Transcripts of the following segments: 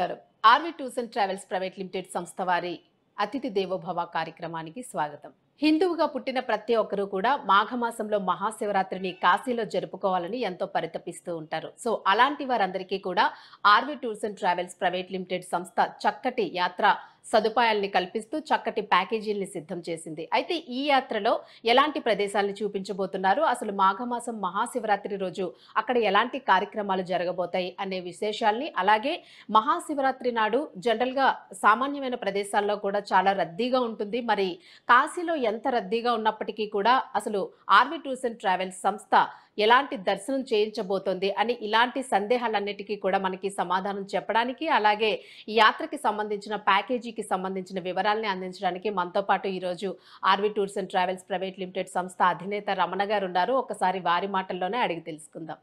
నమస్కారం R V tours and travels private limited సంస్థ వారి అతిథి దేవోభవ కార్యక్రమానికి స్వాగతం హిందువుగా పుట్టిన ప్రతి ఒక్కరూ కూడా మాఘమాసంలో మహాశివరాత్రిని కాశీలో జరుపుకోవాలని ఎంతో పరితపిస్తూ ఉంటారు సో అలాంటి వారందరికీ కూడా R V tours and travels private limited సంస్థ చక్కటి యాత్ర సదుపాయాల్ని కల్పిస్తూ చక్కటి ప్యాకేజీల్ని సిద్ధం చేసింది అయితే ఈ యాత్రలో ఎలాంటి ప్రదేశాలను చూపించబోతున్నారు అసలు మాఘమాసం మహాశివరాత్రి రోజు అక్కడ ఎలాంటి కార్యక్రమాలు జరగబోతాయి అనే విశేషాల్ని అలాగే మహాశివరాత్రి నాడు జనరల్గా సామాన్యమైన ప్రదేశాల్లో కూడా చాలా రద్దీగా ఉంటుంది మరి కాశీలో ఎంత రద్దీగా ఉన్నప్పటికీ కూడా అసలు ఆర్వీ టూర్స్ అండ్ ట్రావెల్స్ సంస్థ ఎలాంటి దర్శనం చేయించబోతోంది అని ఇలాంటి సందేహాలన్నిటికీ కూడా మనకి సమాధానం చెప్పడానికి అలాగే యాత్రకి సంబంధించిన ప్యాకేజీ ఎల్ఎన్జీకి సంబంధించిన వివరాలని అందించడానికి మనతో పాటు ఈరోజు R V tours and travels private limited సంస్థ అధినేత రమణ గారు ఉన్నారు ఒకసారి వారి మాటల్లోనే అడిగి తెలుసుకుందాం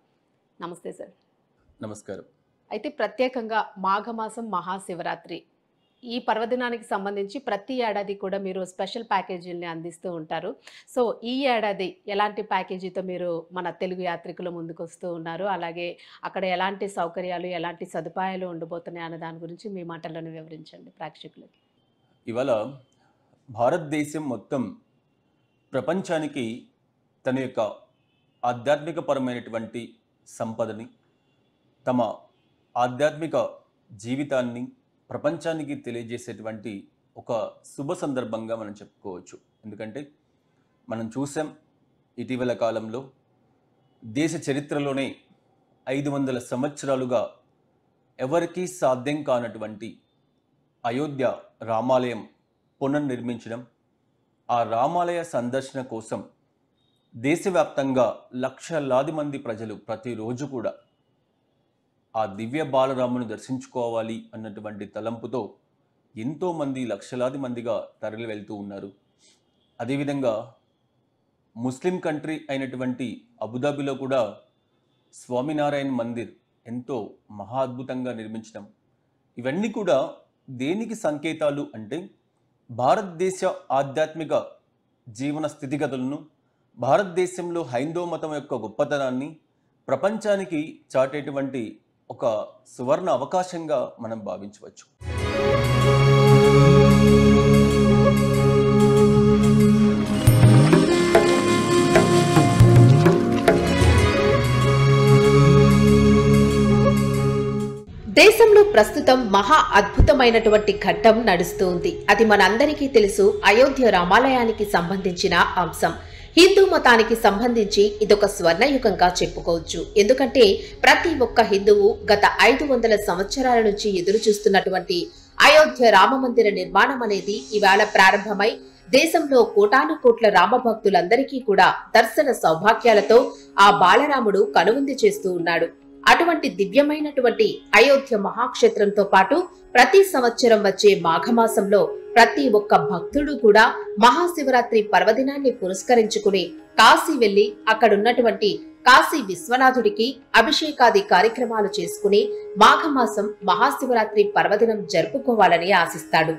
నమస్తే సార్ నమస్కారం అయితే ప్రత్యేకంగా మాఘమాసం మహాశివరాత్రి ఈ పర్వదినానికి సంబంధించి ప్రతి ఏడాది కూడా మీరు స్పెషల్ ప్యాకేజీలని అందిస్తూ ఉంటారు సో ఈ ఏడాది ఎలాంటి ప్యాకేజీతో మీరు మన తెలుగు యాత్రికుల ముందుకు వస్తూ ఉన్నారు అలాగే అక్కడ ఎలాంటి సౌకర్యాలు ఎలాంటి సదుపాయాలు ఉండబోతున్నాయి అన్న దాని గురించి మీ మాటలను వివరించండి ప్రేక్షకులకి ఇవాళ భారతదేశం మొత్తం ప్రపంచానికి తన యొక్క ఆధ్యాత్మికపరమైనటువంటి సంపదని తమ ఆధ్యాత్మిక జీవితాన్ని ప్రపంచానికి తెలియజేసేటువంటి ఒక శుభ సందర్భంగా మనం చెప్పుకోవచ్చు ఎందుకంటే మనం చూసాం ఇటీవల కాలంలో దేశ చరిత్రలోనే ఐదు వందల సంవత్సరాలుగా ఎవరికీ సాధ్యం కానటువంటి అయోధ్య రామాలయం పునర్నిర్మించడం ఆ రామాలయ సందర్శన కోసం దేశవ్యాప్తంగా లక్షలాది మంది ప్రజలు ప్రతిరోజు కూడా ఆ దివ్య బాలరాముని దర్శించుకోవాలి అన్నటువంటి తలంపుతో ఎంతోమంది లక్షలాది మందిగా తరలి వెళ్తూ ఉన్నారు అదేవిధంగా ముస్లిం కంట్రీ అయినటువంటి అబుదాబిలో కూడా స్వామినారాయణ మందిర్ ఎంతో మహా అద్భుతంగా నిర్మించడం ఇవన్నీ కూడా దేనికి సంకేతాలు అంటే భారతదేశ ఆధ్యాత్మిక జీవన స్థితిగతులను భారతదేశంలో హైందవ మతం యొక్క గొప్పతనాన్ని ప్రపంచానికి చాటేటువంటి ఒక సువర్ణ అవకాశంగా మనం భావించవచ్చు దేశంలో ప్రస్తుతం మహా అద్భుతమైనటువంటి ఘట్టం నడుస్తూ ఉంది అది మనందరికీ తెలుసు అయోధ్య రామాలయానికి సంబంధించిన అంశం హిందూ మతానికి సంబంధించి ఇదొక స్వర్ణయుగంగా చెప్పుకోవచ్చు ఎందుకంటే ప్రతి ఒక్క హిందువు గత ఐదు వందల సంవత్సరాల నుంచి ఎదురు చూస్తున్నటువంటి అయోధ్య రామమందిర నిర్మాణం అనేది ఇవాళ ప్రారంభమై దేశంలో కోటాను కోట్ల రామభక్తులందరికీ కూడా దర్శన సౌభాగ్యాలతో ఆ బాలరాముడు కనువిందు చేస్తూ ఉన్నాడు అటువంటి దివ్యమైనటువంటి అయోధ్య మహాక్షేత్రంతో పాటు ప్రతి సంవత్సరం వచ్చే మాఘమాసంలో ప్రతి ఒక్క భక్తుడు కూడా మహాశివరాత్రి పర్వదినాన్ని పురస్కరించుకుని కాశీ వెళ్లి అక్కడున్నటువంటి కాశీ విశ్వనాథుడికి అభిషేకాది కార్యక్రమాలు చేసుకుని మాఘమాసం మహాశివరాత్రి పర్వదినం జరుపుకోవాలని ఆశిస్తాడు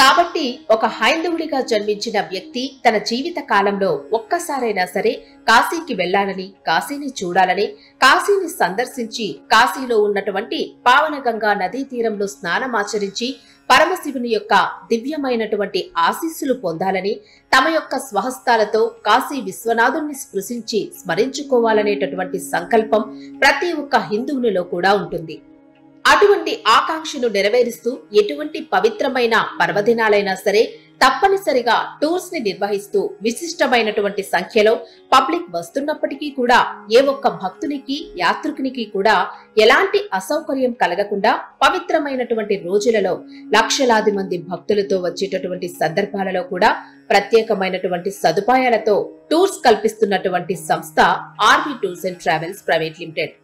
కాబట్టి ఒక హైందవుడిగా జన్మించిన వ్యక్తి తన జీవిత కాలంలో ఒక్కసారైనా సరే కాశీకి వెళ్లాలని కాశీని చూడాలని కాశీని సందర్శించి కాశీలో ఉన్నటువంటి పావనగంగా నదీ తీరంలో స్నానమాచరించి పరమశివుని యొక్క దివ్యమైనటువంటి ఆశీస్సులు పొందాలని తమ యొక్క స్వహస్తాలతో కాశీ విశ్వనాథుణ్ణి స్పృశించి స్మరించుకోవాలనేటటువంటి సంకల్పం ప్రతి ఒక్క హిందువునిలో కూడా ఉంటుంది అటువంటి ఆకాంక్షను నెరవేరుస్తూ ఎటువంటి పవిత్రమైన పర్వదినాలైనా సరే తప్పనిసరిగా టూర్స్ ని నిర్వహిస్తూ విశిష్టమైనటువంటి సంఖ్యలో పబ్లిక్ వస్తున్నప్పటికీ కూడా ఏ ఒక్క భక్తునికి యాత్రికునికి కూడా ఎలాంటి అసౌకర్యం కలగకుండా పవిత్రమైనటువంటి రోజులలో లక్షలాది మంది భక్తులతో వచ్చేటటువంటి సందర్భాలలో కూడా ప్రత్యేకమైనటువంటి సదుపాయాలతో టూర్స్ కల్పిస్తున్నటువంటి సంస్థ R V tours and travels private limited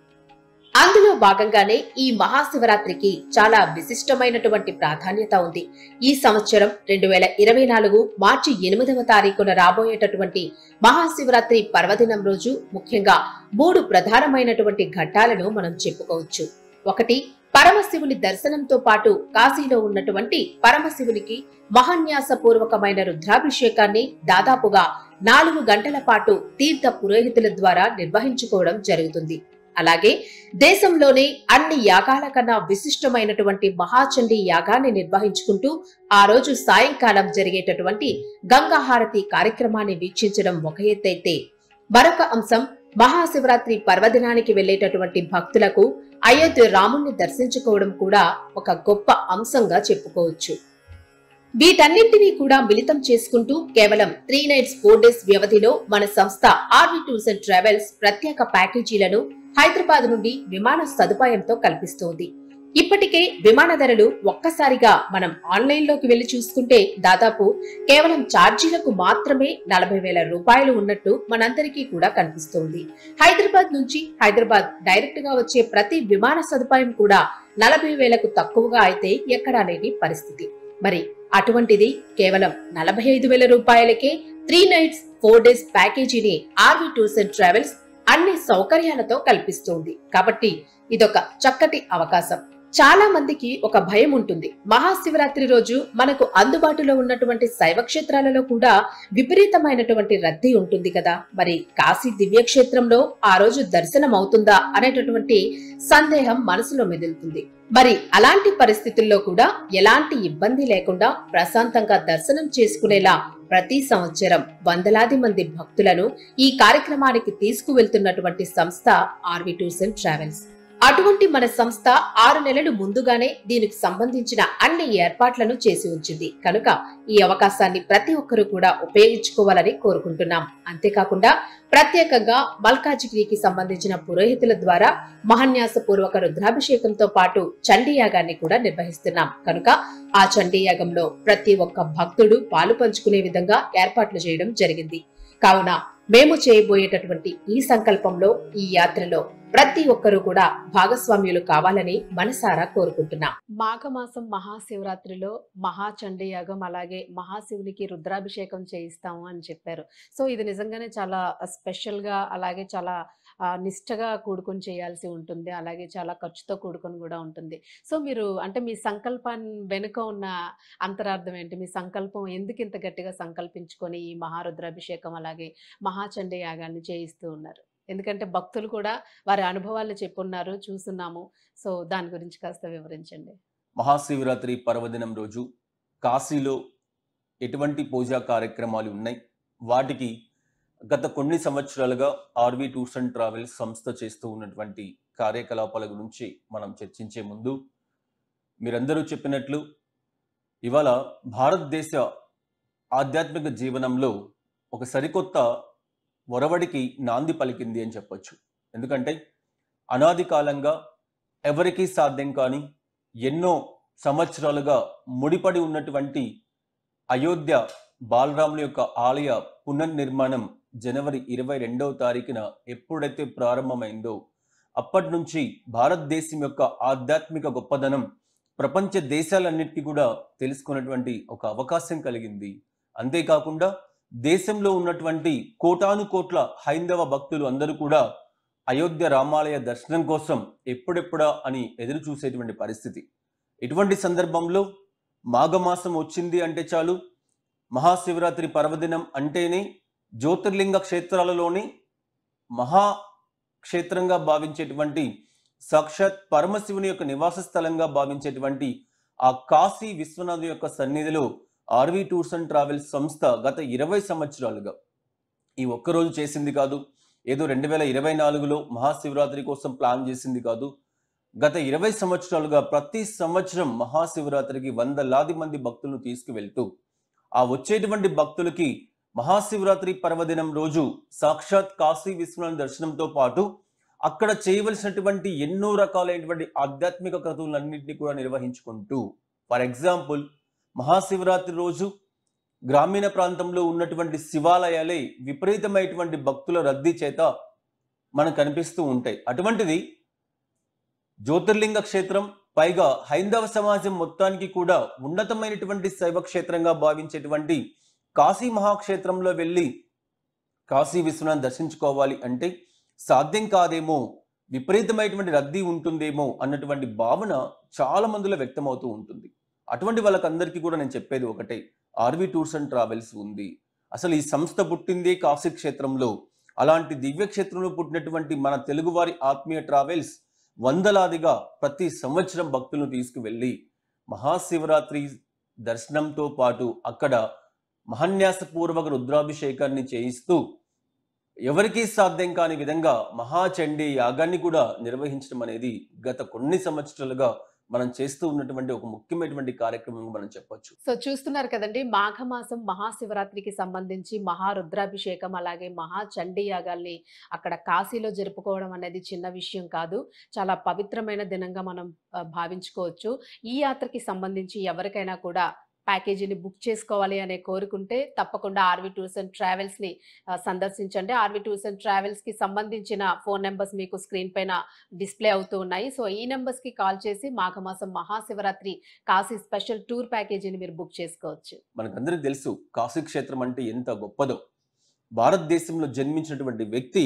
అందులో భాగంగానే ఈ మహాశివరాత్రికి చాలా విశిష్టమైనటువంటి ప్రాధాన్యత ఉంది ఈ సంవత్సరం రెండు వేల ఇరవై నాలుగు మార్చి ఎనిమిదవ తారీఖున రాబోయేటటువంటి మహాశివరాత్రి పర్వదినం రోజు ముఖ్యంగా మూడు ప్రధానమైనటువంటి ఘట్టాలను మనం చెప్పుకోవచ్చు ఒకటి పరమశివుని దర్శనంతో పాటు కాశీలో ఉన్నటువంటి పరమశివునికి మహాన్యాసపూర్వకమైన రుద్రాభిషేకాన్ని దాదాపుగా నాలుగు గంటల పాటు తీర్థ పురోహితుల ద్వారా నిర్వహించుకోవడం జరుగుతుంది అలాగే దేశంలోనే అన్ని యాగాల కన్నా విశిష్టమైనటువంటి మహాచండీ యాగాన్ని నిర్వహించుకుంటూ ఆ రోజు సాయంకాలం జరిగేటటువంటి గంగాహారతి కార్యక్రమాన్ని వీక్షించడం ఒక ఎత్తైతే మరొక అంశం మహాశివరాత్రి పర్వదినానికి వెళ్లేటటువంటి భక్తులకు అయోధ్య రాముణ్ణి దర్శించుకోవడం కూడా ఒక గొప్ప అంశంగా చెప్పుకోవచ్చు వీటన్నింటినీ కూడా మిళితం చేసుకుంటూ కేవలం త్రీ నైట్స్ ఫోర్ డేస్ వ్యవధిలో మన సంస్థ ఆర్వీ టూర్స్ అండ్ ట్రావెల్స్ ప్రత్యేక ప్యాకేజీలను హైదరాబాద్ నుండి విమాన సదుపాయంతో కల్పిస్తోంది ఇప్పటికే విమాన ధరలు ఒక్కసారిగా మనం ఆన్లైన్ లోకి వెళ్లి చూసుకుంటే దాదాపు కేవలం ఛార్జీలకు మాత్రమే నలభై వేల రూపాయలు ఉన్నట్టు మనందరికీ కూడా కనిపిస్తోంది హైదరాబాద్ నుంచి హైదరాబాద్ డైరెక్ట్ గా వచ్చే ప్రతి విమాన సదుపాయం కూడా నలభై వేలకు తక్కువగా అయితే ఎక్కడా లేని పరిస్థితి మరి అటువంటిది కేవలం నలభై ఐదు వేల రూపాయలకే త్రీ నైట్స్ ఫోర్ డేస్ ప్యాకేజీని ఆర్వీ టూర్స్ అండ్ ట్రావెల్స్ అన్ని సౌకర్యాలతో కల్పిస్తోంది కాబట్టి ఇదొక చక్కటి అవకాశం చాలా మందికి ఒక భయం ఉంటుంది మహాశివరాత్రి రోజు మనకు అందుబాటులో ఉన్నటువంటి శైవక్షేత్రాలలో కూడా విపరీతమైనటువంటి రద్దీ ఉంటుంది కదా మరి కాశీ దివ్యక్షేత్రంలో ఆ రోజు దర్శనం అవుతుందా అనేటటువంటి సందేహం మనసులో మెదులుతుంది మరి అలాంటి పరిస్థితుల్లో కూడా ఎలాంటి ఇబ్బంది లేకుండా ప్రశాంతంగా దర్శనం చేసుకునేలా ప్రతి సంవత్సరం వందలాది మంది భక్తులను ఈ కార్యక్రమానికి తీసుకువెళ్తున్నటువంటి సంస్థ ఆర్వి టూర్స్ అండ్ ట్రావెల్స్ అటువంటి మన సంస్థ ఆరు నెలలు ముందుగానే దీనికి సంబంధించిన అన్ని ఏర్పాట్లను చేసి ఉంచింది కనుక ఈ అవకాశాన్ని ప్రతి ఒక్కరూ కూడా ఉపయోగించుకోవాలని కోరుకుంటున్నాం అంతేకాకుండా ప్రత్యేకంగా మల్కాజిగిరికి సంబంధించిన పురోహితుల ద్వారా పూర్వక రుద్రాభిషేకంతో పాటు చండీయాగాన్ని కూడా నిర్వహిస్తున్నాం కనుక ఆ చండీయాగంలో ప్రతి ఒక్క భక్తుడు పాలు పంచుకునే విధంగా ఏర్పాట్లు చేయడం జరిగింది కావున మేము చేయబోయేటటువంటి ఈ సంకల్పంలో ఈ యాత్రలో ప్రతి ఒక్కరూ కూడా భాగస్వామ్యులు కావాలని మనసారా కోరుకుంటున్నా మాఘమాసం మహాశివరాత్రిలో మహాచండీయాగం అలాగే మహాశివునికి రుద్రాభిషేకం చేయిస్తాము అని చెప్పారు సో ఇది నిజంగానే చాలా స్పెషల్గా అలాగే చాలా నిష్టగా కూడుకొని చేయాల్సి ఉంటుంది అలాగే చాలా ఖర్చుతో కూడుకొని కూడా ఉంటుంది సో మీరు అంటే మీ సంకల్పాన్ని వెనుక ఉన్న అంతరార్థం ఏంటి మీ సంకల్పం ఎందుకు ఇంత గట్టిగా సంకల్పించుకొని ఈ మహారుద్రాభిషేకం అలాగే మహాచండీ యాగాన్ని చేయిస్తూ ఉన్నారు ఎందుకంటే భక్తులు కూడా వారి అనుభవాలు చెప్పున్నారు చూస్తున్నాము సో దాని గురించి కాస్త వివరించండి మహాశివరాత్రి పర్వదినం రోజు కాశీలో ఎటువంటి పూజా కార్యక్రమాలు ఉన్నాయి వాటికి గత కొన్ని సంవత్సరాలుగా ఆర్వి టూర్స్ అండ్ ట్రావెల్స్ సంస్థ చేస్తూ ఉన్నటువంటి కార్యకలాపాల గురించి మనం చర్చించే ముందు మీరందరూ చెప్పినట్లు ఇవాళ భారతదేశ ఆధ్యాత్మిక జీవనంలో ఒక సరికొత్త ఒరవడికి నాంది పలికింది అని చెప్పొచ్చు ఎందుకంటే అనాది కాలంగా ఎవరికీ సాధ్యం కాని ఎన్నో సంవత్సరాలుగా ముడిపడి ఉన్నటువంటి అయోధ్య బాలరాముల యొక్క ఆలయ పునర్నిర్మాణం జనవరి ఇరవై రెండవ తారీఖున ఎప్పుడైతే ప్రారంభమైందో అప్పటి నుంచి భారతదేశం యొక్క ఆధ్యాత్మిక గొప్పదనం ప్రపంచ దేశాలన్నిటికీ కూడా తెలుసుకున్నటువంటి ఒక అవకాశం కలిగింది అంతేకాకుండా దేశంలో ఉన్నటువంటి కోటాను కోట్ల హైందవ భక్తులు అందరూ కూడా అయోధ్య రామాలయ దర్శనం కోసం ఎప్పుడెప్పుడా అని ఎదురు చూసేటువంటి పరిస్థితి ఇటువంటి సందర్భంలో మాఘమాసం వచ్చింది అంటే చాలు మహాశివరాత్రి పర్వదినం అంటేనే జ్యోతిర్లింగ క్షేత్రాలలోని మహా క్షేత్రంగా భావించేటువంటి సాక్షాత్ పరమశివుని యొక్క నివాస స్థలంగా భావించేటువంటి ఆ కాశీ విశ్వనాథ్ యొక్క సన్నిధిలో ఆర్వీ టూర్స్ అండ్ ట్రావెల్స్ సంస్థ గత ఇరవై సంవత్సరాలుగా ఈ ఒక్కరోజు చేసింది కాదు ఏదో రెండు వేల ఇరవై నాలుగులో మహాశివరాత్రి కోసం ప్లాన్ చేసింది కాదు గత ఇరవై సంవత్సరాలుగా ప్రతి సంవత్సరం మహాశివరాత్రికి వందలాది మంది భక్తులను తీసుకువెళ్తూ ఆ వచ్చేటువంటి భక్తులకి మహాశివరాత్రి పర్వదినం రోజు సాక్షాత్ కాశీ విశ్వనాథ దర్శనంతో పాటు అక్కడ చేయవలసినటువంటి ఎన్నో రకాలైనటువంటి ఆధ్యాత్మిక క్రతువులన్నింటినీ కూడా నిర్వహించుకుంటూ ఫర్ ఎగ్జాంపుల్ మహాశివరాత్రి రోజు గ్రామీణ ప్రాంతంలో ఉన్నటువంటి శివాలయాలే విపరీతమైనటువంటి భక్తుల రద్దీ చేత మనకు కనిపిస్తూ ఉంటాయి అటువంటిది జ్యోతిర్లింగ క్షేత్రం పైగా హైందవ సమాజం మొత్తానికి కూడా ఉన్నతమైనటువంటి శైవ క్షేత్రంగా భావించేటువంటి కాశీ మహాక్షేత్రంలో వెళ్ళి కాశీ విశ్వనాథ్ దర్శించుకోవాలి అంటే సాధ్యం కాదేమో విపరీతమైనటువంటి రద్దీ ఉంటుందేమో అన్నటువంటి భావన చాలా మందిలో వ్యక్తమవుతూ ఉంటుంది అటువంటి వాళ్ళకందరికీ కూడా నేను చెప్పేది ఒకటే ఆర్వీ టూర్స్ అండ్ ట్రావెల్స్ ఉంది అసలు ఈ సంస్థ పుట్టిందే కాశీ క్షేత్రంలో అలాంటి దివ్యక్షేత్రంలో పుట్టినటువంటి మన తెలుగువారి ఆత్మీయ ట్రావెల్స్ వందలాదిగా ప్రతి సంవత్సరం భక్తులను తీసుకువెళ్ళి మహాశివరాత్రి దర్శనంతో పాటు అక్కడ మహాన్యాసపూర్వక రుద్రాభిషేకాన్ని చేయిస్తూ ఎవరికీ సాధ్యం కాని విధంగా మహాచండీ యాగాన్ని కూడా నిర్వహించడం అనేది గత కొన్ని సంవత్సరాలుగా మనం చేస్తూ ఉన్నటువంటి ఒక ముఖ్యమైనటువంటి కార్యక్రమం మనం చెప్పొచ్చు సో చూస్తున్నారు కదండి మాఘమాసం మహాశివరాత్రికి సంబంధించి మహారుద్రాభిషేకం అలాగే మహాచండీ యాగాల్ని అక్కడ కాశీలో జరుపుకోవడం అనేది చిన్న విషయం కాదు చాలా పవిత్రమైన దినంగా మనం భావించుకోవచ్చు ఈ యాత్రకి సంబంధించి ఎవరికైనా కూడా ప్యాకేజీని బుక్ చేసుకోవాలి అనే కోరుకుంటే తప్పకుండా ఆర్వీ టూర్స్ అండ్ ట్రావెల్స్ని సందర్శించండి ఆర్వీ టూర్స్ అండ్ ట్రావెల్స్కి సంబంధించిన ఫోన్ నెంబర్స్ మీకు స్క్రీన్ పైన డిస్ప్లే అవుతూ ఉన్నాయి సో ఈ నెంబర్స్కి కాల్ చేసి మాఘమాసం మహాశివరాత్రి కాశీ స్పెషల్ టూర్ ప్యాకేజీని మీరు బుక్ చేసుకోవచ్చు అందరికి తెలుసు కాశీ క్షేత్రం అంటే ఎంత గొప్పదో భారతదేశంలో జన్మించినటువంటి వ్యక్తి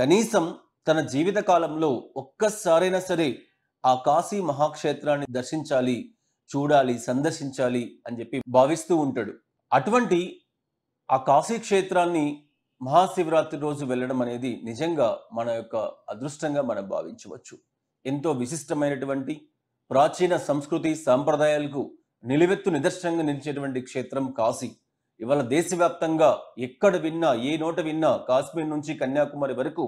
కనీసం తన జీవిత కాలంలో ఒక్కసారైనా సరే ఆ కాశీ మహాక్షేత్రాన్ని దర్శించాలి చూడాలి సందర్శించాలి అని చెప్పి భావిస్తూ ఉంటాడు అటువంటి ఆ కాశీ క్షేత్రాన్ని మహాశివరాత్రి రోజు వెళ్ళడం అనేది నిజంగా మన యొక్క అదృష్టంగా మనం భావించవచ్చు ఎంతో విశిష్టమైనటువంటి ప్రాచీన సంస్కృతి సాంప్రదాయాలకు నిలువెత్తు నిదర్శనంగా నిలిచేటువంటి క్షేత్రం కాశీ ఇవాళ దేశవ్యాప్తంగా ఎక్కడ విన్నా ఏ నోట విన్నా కాశ్మీర్ నుంచి కన్యాకుమారి వరకు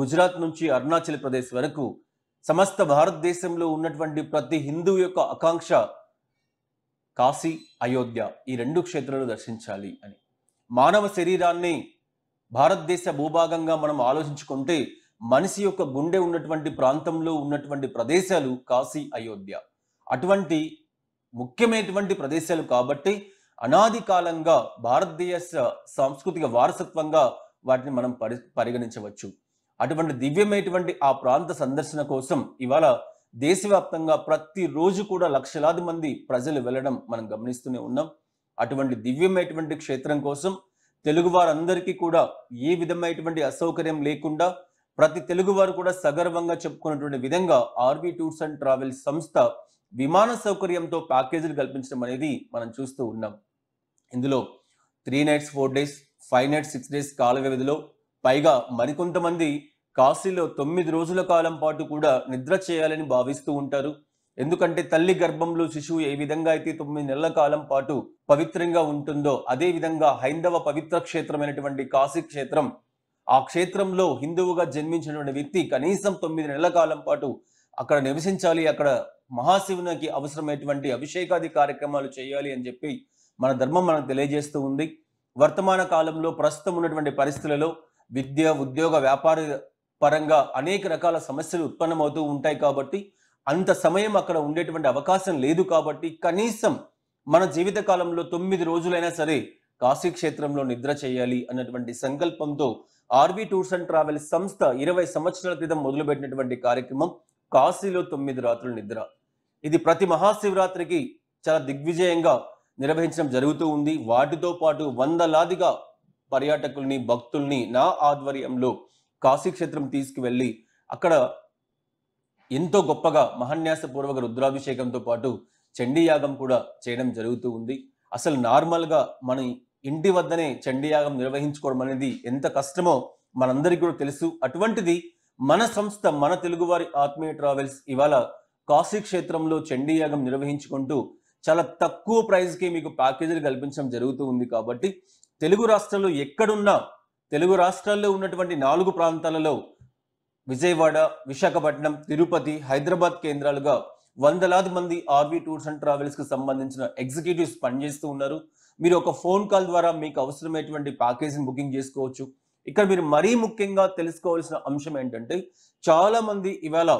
గుజరాత్ నుంచి అరుణాచల్ ప్రదేశ్ వరకు సమస్త భారతదేశంలో ఉన్నటువంటి ప్రతి హిందువు యొక్క ఆకాంక్ష కాశీ అయోధ్య ఈ రెండు క్షేత్రాలు దర్శించాలి అని మానవ శరీరాన్ని భారతదేశ భూభాగంగా మనం ఆలోచించుకుంటే మనిషి యొక్క గుండె ఉన్నటువంటి ప్రాంతంలో ఉన్నటువంటి ప్రదేశాలు కాశీ అయోధ్య అటువంటి ముఖ్యమైనటువంటి ప్రదేశాలు కాబట్టి అనాది కాలంగా భారతదేశ సాంస్కృతిక వారసత్వంగా వాటిని మనం పరి పరిగణించవచ్చు అటువంటి దివ్యమైనటువంటి ఆ ప్రాంత సందర్శన కోసం ఇవాళ దేశవ్యాప్తంగా ప్రతిరోజు కూడా లక్షలాది మంది ప్రజలు వెళ్ళడం మనం గమనిస్తూనే ఉన్నాం అటువంటి దివ్యమైనటువంటి క్షేత్రం కోసం తెలుగు వారందరికీ కూడా ఏ విధమైనటువంటి అసౌకర్యం లేకుండా ప్రతి తెలుగువారు కూడా సగర్వంగా చెప్పుకున్నటువంటి విధంగా ఆర్బీ టూర్స్ అండ్ ట్రావెల్స్ సంస్థ విమాన సౌకర్యంతో ప్యాకేజీలు కల్పించడం అనేది మనం చూస్తూ ఉన్నాం ఇందులో three nights four days five nights six days కాల వ్యవధిలో పైగా మరికొంతమంది కాశీలో తొమ్మిది రోజుల కాలం పాటు కూడా నిద్ర చేయాలని భావిస్తూ ఉంటారు ఎందుకంటే తల్లి గర్భంలో శిశువు ఏ విధంగా అయితే తొమ్మిది నెలల కాలం పాటు పవిత్రంగా ఉంటుందో అదే విధంగా హైందవ పవిత్ర క్షేత్రమైనటువంటి కాశీ క్షేత్రం ఆ క్షేత్రంలో హిందువుగా జన్మించినటువంటి వ్యక్తి కనీసం తొమ్మిది నెలల కాలం పాటు అక్కడ నివసించాలి అక్కడ మహాశివునికి అవసరమైనటువంటి అభిషేకాది కార్యక్రమాలు చేయాలి అని చెప్పి మన ధర్మం మనకు తెలియజేస్తూ ఉంది వర్తమాన కాలంలో ప్రస్తుతం ఉన్నటువంటి పరిస్థితులలో విద్య ఉద్యోగ వ్యాపార పరంగా అనేక రకాల సమస్యలు ఉత్పన్నమవుతూ ఉంటాయి కాబట్టి అంత సమయం అక్కడ ఉండేటువంటి అవకాశం లేదు కాబట్టి కనీసం మన జీవిత కాలంలో తొమ్మిది రోజులైనా సరే కాశీక్షేత్రంలో నిద్ర చేయాలి అన్నటువంటి సంకల్పంతో ఆర్వీ టూర్స్ అండ్ ట్రావెల్స్ సంస్థ ఇరవై సంవత్సరాల క్రితం మొదలుపెట్టినటువంటి కార్యక్రమం కాశీలో తొమ్మిది రాత్రులు నిద్ర ఇది ప్రతి మహాశివరాత్రికి చాలా దిగ్విజయంగా నిర్వహించడం జరుగుతూ ఉంది వాటితో పాటు వందలాదిగా పర్యాటకుల్ని భక్తుల్ని నా ఆధ్వర్యంలో కాశీక్షేత్రం తీసుకువెళ్ళి అక్కడ ఎంతో గొప్పగా మహాన్యాసపూర్వక రుద్రాభిషేకంతో పాటు చండీయాగం కూడా చేయడం జరుగుతూ ఉంది అసలు నార్మల్గా మన ఇంటి వద్దనే చండీయాగం నిర్వహించుకోవడం అనేది ఎంత కష్టమో మనందరికీ కూడా తెలుసు అటువంటిది మన సంస్థ మన తెలుగువారి ఆత్మీయ ట్రావెల్స్ ఇవాళ కాశీక్షేత్రంలో చండీయాగం నిర్వహించుకుంటూ చాలా తక్కువ ప్రైజ్కి మీకు ప్యాకేజీలు కల్పించడం జరుగుతూ ఉంది కాబట్టి తెలుగు రాష్ట్రంలో ఎక్కడున్నా తెలుగు రాష్ట్రాల్లో ఉన్నటువంటి నాలుగు ప్రాంతాలలో విజయవాడ విశాఖపట్నం తిరుపతి హైదరాబాద్ కేంద్రాలుగా వందలాది మంది ఆర్వీ టూర్స్ అండ్ ట్రావెల్స్ కి సంబంధించిన ఎగ్జిక్యూటివ్స్ పనిచేస్తూ ఉన్నారు మీరు ఒక ఫోన్ కాల్ ద్వారా మీకు అవసరమైనటువంటి ప్యాకేజీని బుకింగ్ చేసుకోవచ్చు ఇక్కడ మీరు మరీ ముఖ్యంగా తెలుసుకోవాల్సిన అంశం ఏంటంటే చాలా మంది ఇవాళ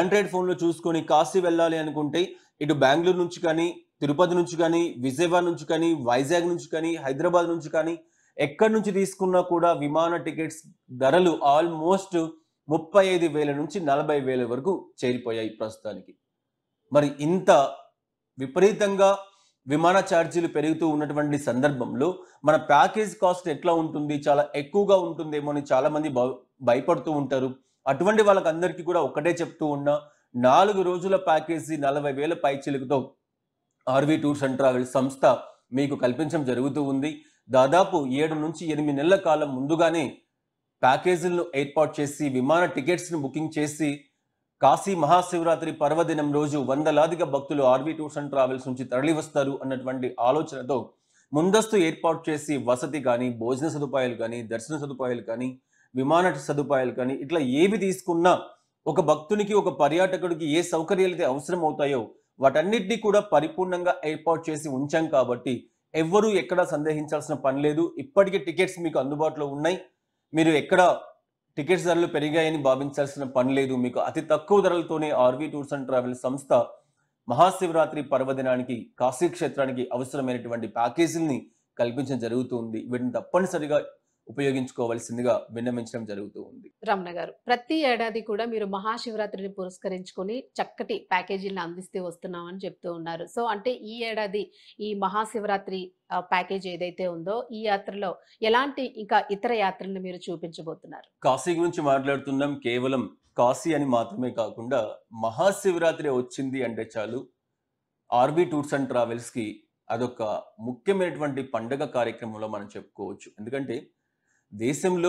ఆండ్రాయిడ్ ఫోన్లో చూసుకొని కాశీ వెళ్ళాలి అనుకుంటే ఇటు బెంగళూరు నుంచి కానీ తిరుపతి నుంచి కానీ విజయవాడ నుంచి కానీ వైజాగ్ నుంచి కానీ హైదరాబాద్ నుంచి కానీ ఎక్కడి నుంచి తీసుకున్నా కూడా విమాన టికెట్స్ ధరలు ఆల్మోస్ట్ ముప్పై ఐదు వేల నుంచి నలభై వేల వరకు చేరిపోయాయి ప్రస్తుతానికి మరి ఇంత విపరీతంగా విమాన ఛార్జీలు పెరుగుతూ ఉన్నటువంటి సందర్భంలో మన ప్యాకేజ్ కాస్ట్ ఎట్లా ఉంటుంది చాలా ఎక్కువగా ఉంటుందేమో అని చాలామంది భయపడుతూ ఉంటారు అటువంటి వాళ్ళకందరికీ కూడా ఒకటే చెప్తూ ఉన్నా నాలుగు రోజుల ప్యాకేజీ నలభై వేల పైచిలుకతో ఆర్వీ టూర్స్ అండ్ ట్రావెల్స్ సంస్థ మీకు కల్పించడం జరుగుతూ ఉంది దాదాపు ఏడు నుంచి ఎనిమిది నెలల కాలం ముందుగానే ప్యాకేజీలను ఏర్పాటు చేసి విమాన టికెట్స్ను బుకింగ్ చేసి కాశీ మహాశివరాత్రి పర్వదినం రోజు వందలాదిగా భక్తులు ఆర్వీ టూర్స్ అండ్ ట్రావెల్స్ నుంచి తరలివస్తారు అన్నటువంటి ఆలోచనతో ముందస్తు ఏర్పాటు చేసి వసతి కానీ భోజన సదుపాయాలు కానీ దర్శన సదుపాయాలు కానీ విమాన సదుపాయాలు కానీ ఇట్లా ఏవి తీసుకున్నా ఒక భక్తునికి ఒక పర్యాటకుడికి ఏ సౌకర్యాలు అయితే అవసరం అవుతాయో వాటన్నిటినీ కూడా పరిపూర్ణంగా ఏర్పాటు చేసి ఉంచాం కాబట్టి ఎవ్వరూ ఎక్కడ సందేహించాల్సిన పని లేదు ఇప్పటికే టికెట్స్ మీకు అందుబాటులో ఉన్నాయి మీరు ఎక్కడ టికెట్స్ ధరలు పెరిగాయని భావించాల్సిన పని లేదు మీకు అతి తక్కువ ధరలతోనే ఆర్వీ టూర్స్ అండ్ ట్రావెల్ సంస్థ మహాశివరాత్రి పర్వదినానికి కాశీ క్షేత్రానికి అవసరమైనటువంటి ప్యాకేజీల్ని కల్పించడం జరుగుతుంది వీటిని తప్పనిసరిగా ఉపయోగించుకోవలసిందిగా విన్నవించడం జరుగుతూ ఉంది రమణ గారు ప్రతి ఏడాది కూడా మీరు మహాశివరాత్రిని పురస్కరించుకొని చక్కటి ప్యాకేజీలను అందిస్తే వస్తున్నామని చెప్తూ ఉన్నారు సో అంటే ఈ ఏడాది ఈ మహాశివరాత్రి ప్యాకేజ్ ఏదైతే ఉందో ఈ యాత్రలో ఎలాంటి ఇంకా ఇతర యాత్రలను మీరు చూపించబోతున్నారు కాశీ గురించి మాట్లాడుతున్నాం కేవలం కాశీ అని మాత్రమే కాకుండా మహాశివరాత్రి వచ్చింది అంటే చాలు ఆర్బీ టూర్స్ అండ్ ట్రావెల్స్కి అదొక ముఖ్యమైనటువంటి పండగ కార్యక్రమంలో మనం చెప్పుకోవచ్చు ఎందుకంటే దేశంలో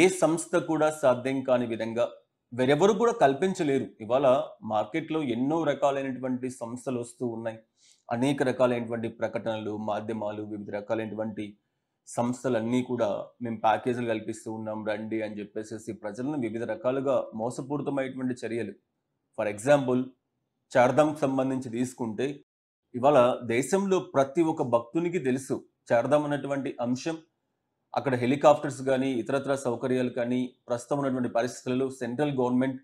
ఏ సంస్థ కూడా సాధ్యం కాని విధంగా వేరెవరు కూడా కల్పించలేరు ఇవాళ మార్కెట్లో ఎన్నో రకాలైనటువంటి సంస్థలు వస్తూ ఉన్నాయి అనేక రకాలైనటువంటి ప్రకటనలు మాధ్యమాలు వివిధ రకాలైనటువంటి సంస్థలన్నీ కూడా మేము ప్యాకేజీలు కల్పిస్తూ ఉన్నాం రండి అని చెప్పేసి ప్రజలను వివిధ రకాలుగా మోసపూరితమైనటువంటి చర్యలు ఫర్ ఎగ్జాంపుల్ చార్ధాంకి సంబంధించి తీసుకుంటే ఇవాళ దేశంలో ప్రతి ఒక్క భక్తునికి తెలుసు చార్ధాం అన్నటువంటి అంశం అక్కడ హెలికాప్టర్స్ కానీ ఇతరత్ర సౌకర్యాలు కానీ ప్రస్తుతం ఉన్నటువంటి పరిస్థితులలో సెంట్రల్ గవర్నమెంట్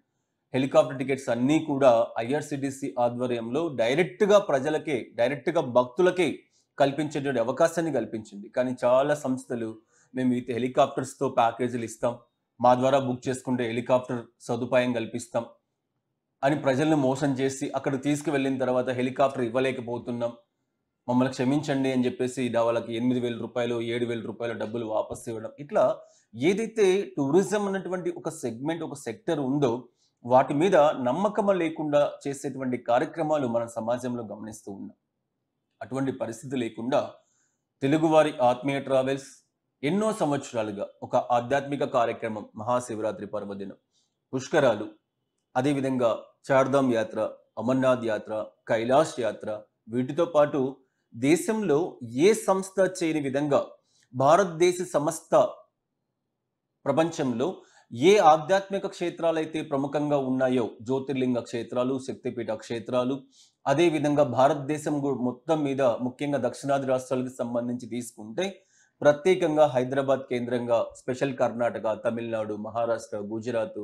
హెలికాప్టర్ టికెట్స్ అన్నీ కూడా ఐఆర్సిటిసి ఆధ్వర్యంలో డైరెక్ట్గా ప్రజలకే డైరెక్ట్గా భక్తులకే కల్పించేటువంటి అవకాశాన్ని కల్పించింది కానీ చాలా సంస్థలు మేము ఇది హెలికాప్టర్స్తో ప్యాకేజీలు ఇస్తాం మా ద్వారా బుక్ చేసుకుంటే హెలికాప్టర్ సదుపాయం కల్పిస్తాం అని ప్రజలను మోసం చేసి అక్కడ తీసుకువెళ్ళిన తర్వాత హెలికాప్టర్ ఇవ్వలేకపోతున్నాం మమ్మల్ని క్షమించండి అని చెప్పేసి వాళ్ళకి ఎనిమిది వేల రూపాయలు ఏడు వేల రూపాయలు డబ్బులు వాపస్ ఇవ్వడం ఇట్లా ఏదైతే టూరిజం అన్నటువంటి ఒక సెగ్మెంట్ ఒక సెక్టర్ ఉందో వాటి మీద నమ్మకం లేకుండా చేసేటువంటి కార్యక్రమాలు మన సమాజంలో గమనిస్తూ ఉన్నాం అటువంటి పరిస్థితి లేకుండా తెలుగువారి ఆత్మీయ ట్రావెల్స్ ఎన్నో సంవత్సరాలుగా ఒక ఆధ్యాత్మిక కార్యక్రమం మహాశివరాత్రి పర్వదినం పుష్కరాలు అదేవిధంగా చార్ధామ్ యాత్ర అమర్నాథ్ యాత్ర కైలాష్ యాత్ర వీటితో పాటు దేశంలో ఏ సంస్థ చేయని విధంగా భారతదేశ సంస్థ ప్రపంచంలో ఏ ఆధ్యాత్మిక క్షేత్రాలు అయితే ప్రముఖంగా ఉన్నాయో జ్యోతిర్లింగ క్షేత్రాలు శక్తిపీఠ క్షేత్రాలు అదేవిధంగా భారతదేశం మొత్తం మీద ముఖ్యంగా దక్షిణాది రాష్ట్రాలకు సంబంధించి తీసుకుంటే ప్రత్యేకంగా హైదరాబాద్ కేంద్రంగా స్పెషల్ కర్ణాటక తమిళనాడు మహారాష్ట్ర గుజరాత్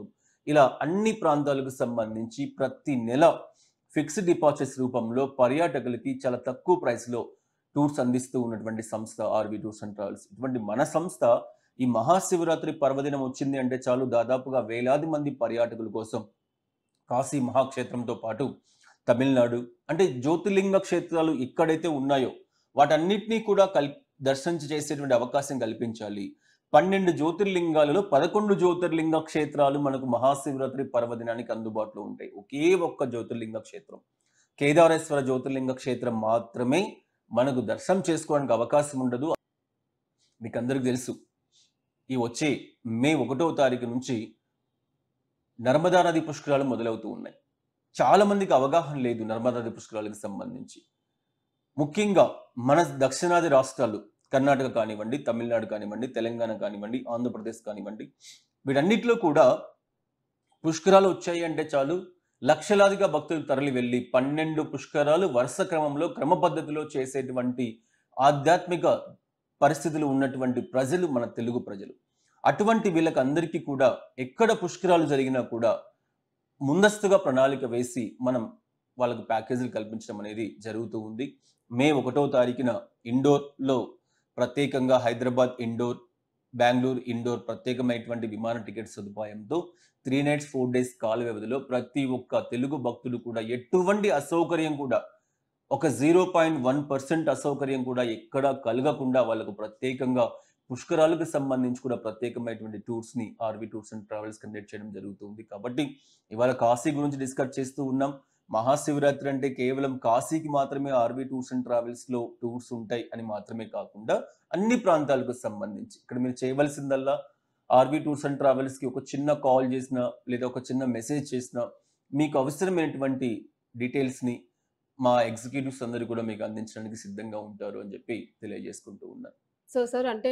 ఇలా అన్ని ప్రాంతాలకు సంబంధించి ప్రతి నెల ఫిక్స్డ్ డిపాజిట్స్ రూపంలో పర్యాటకులకి చాలా తక్కువ ప్రైస్లో టూర్స్ అందిస్తూ ఉన్నటువంటి సంస్థ ఆర్వి టూర్స్ అండ్ ట్రావెల్స్ ఇటువంటి మన సంస్థ ఈ మహాశివరాత్రి పర్వదినం వచ్చింది అంటే చాలు దాదాపుగా వేలాది మంది పర్యాటకుల కోసం కాశీ మహాక్షేత్రంతో పాటు తమిళనాడు అంటే జ్యోతిర్లింగ క్షేత్రాలు ఎక్కడైతే ఉన్నాయో వాటన్నిటినీ కూడా కల్ దర్శించి చేసేటువంటి అవకాశం కల్పించాలి పన్నెండు జ్యోతిర్లింగాలలో పదకొండు జ్యోతిర్లింగ క్షేత్రాలు మనకు మహాశివరాత్రి పర్వదినానికి అందుబాటులో ఉంటాయి ఒకే ఒక్క జ్యోతిర్లింగ క్షేత్రం కేదారేశ్వర జ్యోతిర్లింగ క్షేత్రం మాత్రమే మనకు దర్శనం చేసుకోవడానికి అవకాశం ఉండదు మీకు అందరికి తెలుసు ఈ వచ్చే మే ఒకటో తారీఖు నుంచి నర్మదా నది పుష్కరాలు మొదలవుతూ ఉన్నాయి చాలామందికి అవగాహన లేదు నర్మదా నది పుష్కరాలకు సంబంధించి ముఖ్యంగా మన దక్షిణాది రాష్ట్రాలు కర్ణాటక కానివ్వండి తమిళనాడు కానివ్వండి తెలంగాణ కానివ్వండి ఆంధ్రప్రదేశ్ కానివ్వండి వీటన్నిటిలో కూడా పుష్కరాలు వచ్చాయి అంటే చాలు లక్షలాదిగా భక్తులు తరలి వెళ్ళి పన్నెండు పుష్కరాలు వరుస క్రమంలో క్రమ పద్ధతిలో చేసేటువంటి ఆధ్యాత్మిక పరిస్థితులు ఉన్నటువంటి ప్రజలు మన తెలుగు ప్రజలు అటువంటి వీళ్ళకందరికీ కూడా ఎక్కడ పుష్కరాలు జరిగినా కూడా ముందస్తుగా ప్రణాళిక వేసి మనం వాళ్ళకు ప్యాకేజీలు కల్పించడం అనేది జరుగుతూ ఉంది మే ఒకటో తారీఖున ఇండోర్లో ప్రత్యేకంగా హైదరాబాద్ ఇండోర్ బెంగళూరు ఇండోర్ ప్రత్యేకమైనటువంటి విమాన టికెట్ సదుపాయంతో త్రీ నైట్స్ ఫోర్ డేస్ కాల వ్యవధిలో ప్రతి ఒక్క తెలుగు భక్తులు కూడా ఎటువంటి అసౌకర్యం కూడా ఒక జీరో పాయింట్ వన్ పర్సెంట్ అసౌకర్యం కూడా ఎక్కడా కలగకుండా వాళ్ళకు ప్రత్యేకంగా పుష్కరాలకు సంబంధించి కూడా ప్రత్యేకమైనటువంటి టూర్స్ని R V tours and travels conduct చేయడం జరుగుతుంది కాబట్టి ఇవాళ కాశీ గురించి డిస్కస్ చేస్తూ ఉన్నాం మహాశివరాత్రి అంటే కేవలం కాశీకి మాత్రమే ఆర్బీ టూర్స్ అండ్ ట్రావెల్స్ లో టూర్స్ ఉంటాయి అని మాత్రమే కాకుండా అన్ని ప్రాంతాలకు సంబంధించి ఇక్కడ మీరు చేయవలసిందల్లా ఆర్బీ టూర్స్ అండ్ ట్రావెల్స్కి ఒక చిన్న కాల్ చేసిన లేదా ఒక చిన్న మెసేజ్ చేసిన మీకు అవసరమైనటువంటి డీటెయిల్స్ని మా ఎగ్జిక్యూటివ్స్ అందరూ కూడా మీకు అందించడానికి సిద్ధంగా ఉంటారు అని చెప్పి తెలియజేసుకుంటూ ఉన్నాను సో సార్ అంటే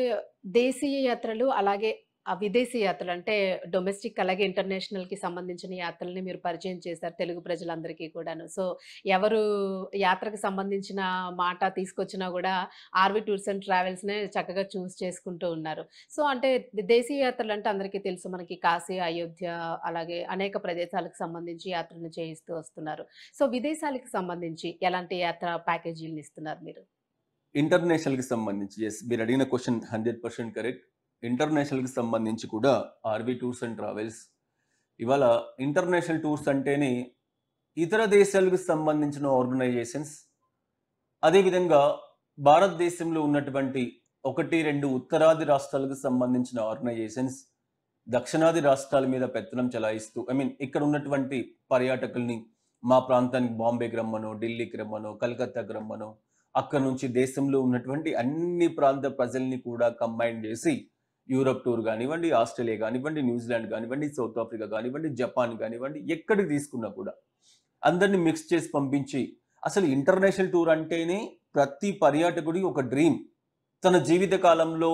దేశీయ యాత్రలు అలాగే ఆ విదేశీ యాత్రలు అంటే డొమెస్టిక్ అలాగే ఇంటర్నేషనల్కి సంబంధించిన యాత్రల్ని మీరు పరిచయం చేశారు తెలుగు ప్రజలందరికీ కూడాను సో ఎవరు యాత్రకు సంబంధించిన మాట తీసుకొచ్చినా కూడా ఆర్వి టూర్స్ అండ్ ట్రావెల్స్నే చక్కగా చూస్ చేసుకుంటూ ఉన్నారు సో అంటే దేశీయ యాత్రలు అంటే అందరికీ తెలుసు మనకి కాశీ అయోధ్య అలాగే అనేక ప్రదేశాలకు సంబంధించి యాత్రలు చేయిస్తూ వస్తున్నారు సో విదేశాలకు సంబంధించి ఎలాంటి యాత్ర ప్యాకేజీలను ఇస్తున్నారు మీరు ఇంటర్నేషనల్కి సంబంధించి ఎస్ మీరు అడిగిన క్వశ్చన్ హండ్రెడ్ పర్సెంట్ కరెక్ట్ ఇంటర్నేషనల్కి సంబంధించి కూడా ఆర్వి టూర్స్ అండ్ ట్రావెల్స్ ఇవాళ ఇంటర్నేషనల్ టూర్స్ అంటేనే ఇతర దేశాలకు సంబంధించిన ఆర్గనైజేషన్స్ అదేవిధంగా భారతదేశంలో ఉన్నటువంటి ఒకటి రెండు ఉత్తరాది రాష్ట్రాలకు సంబంధించిన ఆర్గనైజేషన్స్ దక్షిణాది రాష్ట్రాల మీద పెత్తనం చెలాయిస్తూ ఐ మీన్ ఇక్కడ ఉన్నటువంటి పర్యాటకుల్ని మా ప్రాంతానికి బాంబేకి రమ్మనో ఢిల్లీకి రమ్మనో కలకత్తాకి రమ్మనో అక్కడ నుంచి దేశంలో ఉన్నటువంటి అన్ని ప్రాంత ప్రజల్ని కూడా కంబైన్ చేసి యూరప్ టూర్ కానివ్వండి ఆస్ట్రేలియా కానివ్వండి న్యూజిలాండ్ కానివ్వండి సౌత్ ఆఫ్రికా కానివ్వండి జపాన్ కానివ్వండి ఎక్కడికి తీసుకున్నా కూడా అందరిని మిక్స్ చేసి పంపించి అసలు ఇంటర్నేషనల్ టూర్ అంటేనే ప్రతి పర్యాటకుడికి ఒక డ్రీమ్ తన జీవిత కాలంలో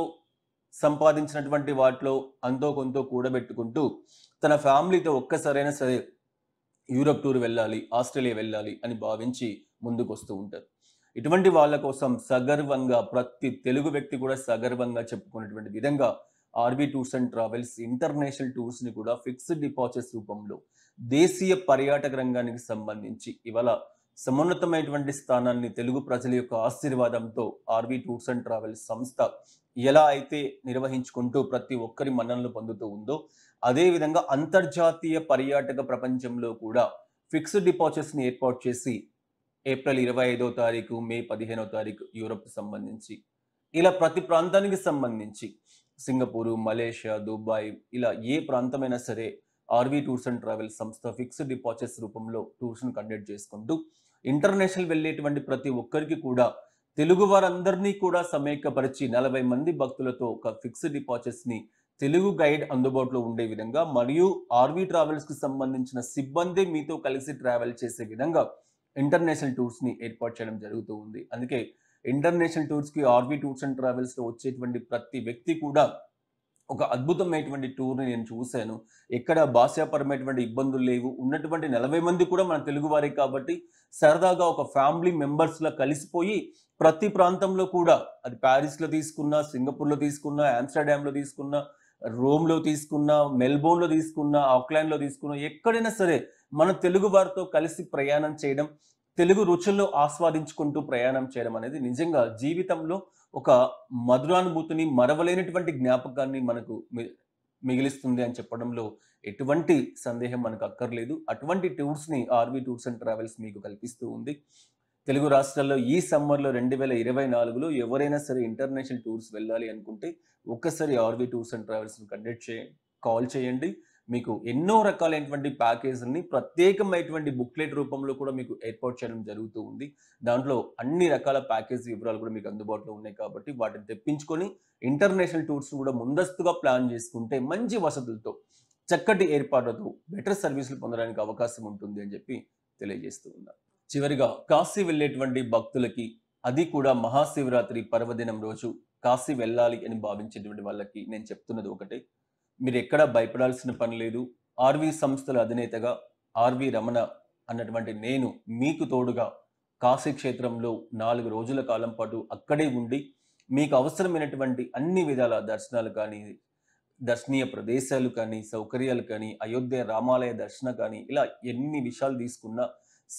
సంపాదించినటువంటి వాటిలో అంతో కొంత కూడబెట్టుకుంటూ తన ఫ్యామిలీతో ఒక్కసారైనా సరే యూరప్ టూర్ వెళ్ళాలి ఆస్ట్రేలియా వెళ్ళాలి అని భావించి ముందుకు వస్తూ ఉంటారు ఇటువంటి వాళ్ళ కోసం సగర్వంగా ప్రతి తెలుగు వ్యక్తి కూడా సగర్వంగా చెప్పుకునేటువంటి విధంగా R V tours and travels international టూర్స్ని కూడా ఫిక్స్డ్ డిపాజిట్స్ రూపంలో దేశీయ పర్యాటక రంగానికి సంబంధించి ఇవాళ సమున్నతమైనటువంటి స్థానాన్ని తెలుగు ప్రజల యొక్క ఆశీర్వాదంతో ఆర్బీ టూర్స్ అండ్ ట్రావెల్స్ సంస్థ ఎలా అయితే నిర్వహించుకుంటూ ప్రతి ఒక్కరి మన్ననలు పొందుతూ ఉందో అదేవిధంగా అంతర్జాతీయ పర్యాటక ప్రపంచంలో కూడా ఫిక్స్డ్ డిపాజిట్స్ని ఏర్పాటు చేసి ఏప్రిల్ ఇరవై ఐదో తారీఖు మే పదిహేనో తారీఖు యూరప్ సంబంధించి ఇలా ప్రతి ప్రాంతానికి సంబంధించి సింగపూరు మలేషియా దుబాయ్ ఇలా ఏ ప్రాంతమైనా సరే ఆర్వీ టూర్స్ అండ్ ట్రావెల్ సంస్థ ఫిక్స్డ్ డిపాజిట్స్ రూపంలో టూర్స్ను కండక్ట్ చేసుకుంటూ ఇంటర్నేషనల్ వెళ్ళేటువంటి ప్రతి ఒక్కరికి కూడా తెలుగు వారందరినీ కూడా సమేకపరిచి నలభై మంది భక్తులతో ఒక ఫిక్స్డ్ డిపాజిట్స్ని తెలుగు గైడ్ అందుబాటులో ఉండే విధంగా మరియు ఆర్వీ ట్రావెల్స్కి సంబంధించిన సిబ్బంది మీతో కలిసి ట్రావెల్ చేసే విధంగా ఇంటర్నేషనల్ టూర్స్ని ఏర్పాటు చేయడం జరుగుతూ ఉంది అందుకే ఇంటర్నేషనల్ టూర్స్కి ఆర్వీ టూర్స్ అండ్ ట్రావెల్స్లో వచ్చేటువంటి ప్రతి వ్యక్తి కూడా ఒక అద్భుతమైనటువంటి టూర్ని నేను చూశాను ఎక్కడ భాషాపరమైనటువంటి ఇబ్బందులు లేవు ఉన్నటువంటి నలభై మంది కూడా మన తెలుగువారే కాబట్టి సరదాగా ఒక ఫ్యామిలీ మెంబర్స్లో కలిసిపోయి ప్రతి ప్రాంతంలో కూడా అది ప్యారిస్లో తీసుకున్నా సింగపూర్లో తీసుకున్నా ఆమ్స్టర్డామ్లో తీసుకున్నా రోమ్లో తీసుకున్నా మెల్బోర్న్లో తీసుకున్నా ఆక్లాండ్లో తీసుకున్నా ఎక్కడైనా సరే మన తెలుగు వారితో కలిసి ప్రయాణం చేయడం తెలుగు రుచుల్లో ఆస్వాదించుకుంటూ ప్రయాణం చేయడం అనేది నిజంగా జీవితంలో ఒక మధురానుభూతిని మరవలేనటువంటి జ్ఞాపకాన్ని మనకు మిగిలిస్తుంది అని చెప్పడంలో ఎటువంటి సందేహం మనకు అక్కర్లేదు అటువంటి టూర్స్ని ఆర్వీ టూర్స్ అండ్ ట్రావెల్స్ మీకు కల్పిస్తూ ఉంది తెలుగు రాష్ట్రాల్లో ఈ సమ్మర్లో రెండు వేల ఇరవై నాలుగులో ఎవరైనా సరే ఇంటర్నేషనల్ టూర్స్ వెళ్ళాలి అనుకుంటే ఒక్కసారి ఆర్వీ టూర్స్ అండ్ ట్రావెల్స్ని కండక్ట్ చేయండి కాల్ చేయండి మీకు ఎన్నో రకాలైనటువంటి ప్యాకేజీలని ప్రత్యేకమైనటువంటి బుక్లెట్ రూపంలో కూడా మీకు ఏర్పాటు చేయడం జరుగుతూ ఉంది దాంట్లో అన్ని రకాల ప్యాకేజీ వివరాలు కూడా మీకు అందుబాటులో ఉన్నాయి కాబట్టి వాటిని తెప్పించుకొని ఇంటర్నేషనల్ టూర్స్ కూడా ముందస్తుగా ప్లాన్ చేసుకుంటే మంచి వసతులతో చక్కటి ఏర్పాట్లతో బెటర్ సర్వీసులు పొందడానికి అవకాశం ఉంటుంది అని చెప్పి తెలియజేస్తూ ఉన్నారు చివరిగా కాశీ వెళ్ళేటువంటి భక్తులకి అది కూడా మహాశివరాత్రి పర్వదినం రోజు కాశీ వెళ్ళాలి అని భావించేటువంటి వాళ్ళకి నేను చెప్తున్నది ఒకటే మీరు ఎక్కడా భయపడాల్సిన పని లేదు ఆర్వి సంస్థల అధినేతగా ఆర్వి రమణ అన్నటువంటి నేను మీకు తోడుగా కాశీ క్షేత్రంలో నాలుగు రోజుల కాలం పాటు అక్కడే ఉండి మీకు అవసరమైనటువంటి అన్ని విధాల దర్శనాలు కానీ దర్శనీయ ప్రదేశాలు కానీ సౌకర్యాలు కానీ అయోధ్య రామాలయ దర్శన కానీ ఇలా ఎన్ని విషయాలు తీసుకున్నా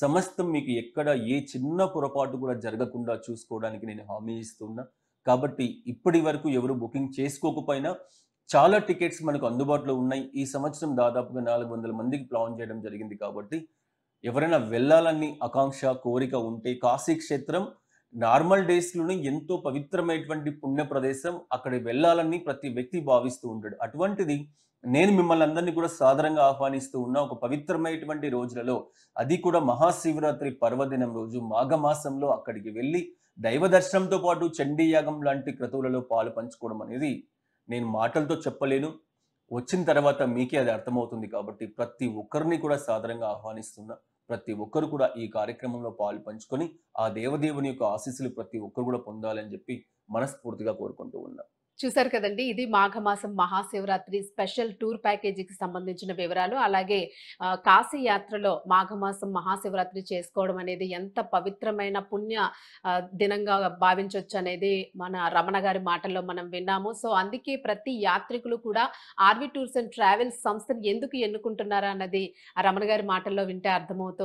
సమస్తం మీకు ఎక్కడ ఏ చిన్న పొరపాటు కూడా జరగకుండా చూసుకోవడానికి నేను హామీ ఇస్తున్నా కాబట్టి ఇప్పటి వరకు ఎవరు బుకింగ్ చేసుకోకపోయినా చాలా టికెట్స్ మనకు అందుబాటులో ఉన్నాయి ఈ సంవత్సరం దాదాపుగా నాలుగు వందల మందికి ప్లాన్ చేయడం జరిగింది కాబట్టి ఎవరైనా వెళ్ళాలని ఆకాంక్ష కోరిక ఉంటే కాశీ క్షేత్రం నార్మల్ డేస్లోనే ఎంతో పవిత్రమైనటువంటి పుణ్య ప్రదేశం అక్కడ వెళ్ళాలని ప్రతి వ్యక్తి భావిస్తూ ఉంటాడు అటువంటిది నేను మిమ్మల్ని అందరినీ కూడా సాధారణంగా ఆహ్వానిస్తూ ఉన్న ఒక పవిత్రమైనటువంటి రోజులలో అది కూడా మహాశివరాత్రి పర్వదినం రోజు మాఘమాసంలో అక్కడికి వెళ్ళి దైవ దర్శనంతో పాటు చండీయాగం లాంటి క్రతువులలో పాలు పంచుకోవడం అనేది నేను మాటలతో చెప్పలేను వచ్చిన తర్వాత మీకే అది అర్థమవుతుంది కాబట్టి ప్రతి ఒక్కరిని కూడా సాధారణంగా ఆహ్వానిస్తున్నా ప్రతి ఒక్కరు కూడా ఈ కార్యక్రమంలో పాలు పంచుకొని ఆ దేవదేవుని యొక్క ఆశీస్సులు ప్రతి ఒక్కరు కూడా పొందాలని చెప్పి మనస్ఫూర్తిగా కోరుకుంటూ ఉన్నా చూశారు కదండి ఇది మాఘమాసం మహాశివరాత్రి స్పెషల్ టూర్ ప్యాకేజీకి సంబంధించిన వివరాలు అలాగే కాశీ యాత్రలో మాఘమాసం మహాశివరాత్రి చేసుకోవడం అనేది ఎంత పవిత్రమైన పుణ్య దినంగా భావించవచ్చు అనేది మన రమణ గారి మాటల్లో మనం విన్నాము సో అందుకే ప్రతి యాత్రికులు కూడా ఆర్వీ టూర్స్ అండ్ ట్రావెల్స్ సంస్థను ఎందుకు ఎన్నుకుంటున్నారా అన్నది రమణ గారి మాటల్లో వింటే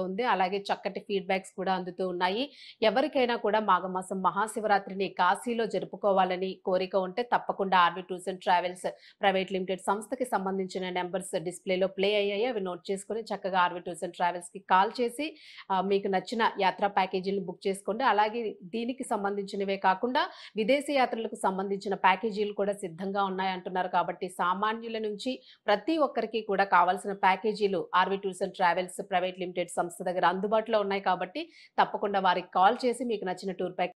ఉంది అలాగే చక్కటి ఫీడ్బ్యాక్స్ కూడా అందుతూ ఉన్నాయి ఎవరికైనా కూడా మాఘమాసం మహాశివరాత్రిని కాశీలో జరుపుకోవాలని కోరిక ఉంటే తప్పకుండా R V tours and travels private limited సంస్థకి సంబంధించిన నెంబర్స్ డిస్ప్లేలో ప్లే అయ్యాయి అవి నోట్ చేసుకుని చక్కగా ఆర్బీ టూర్స్ అండ్ ట్రావెల్స్కి కాల్ చేసి మీకు నచ్చిన యాత్రా ప్యాకేజీలను బుక్ చేసుకోండి అలాగే దీనికి సంబంధించినవే కాకుండా విదేశీ యాత్రలకు సంబంధించిన ప్యాకేజీలు కూడా సిద్ధంగా ఉన్నాయంటున్నారు కాబట్టి సామాన్యుల నుంచి ప్రతి ఒక్కరికి కూడా కావాల్సిన ప్యాకేజీలు R V tours and travels private limited సంస్థ దగ్గర అందుబాటులో ఉన్నాయి కాబట్టి తప్పకుండా వారికి కాల్ చేసి మీకు నచ్చిన టూర్ ప్యాకేజ్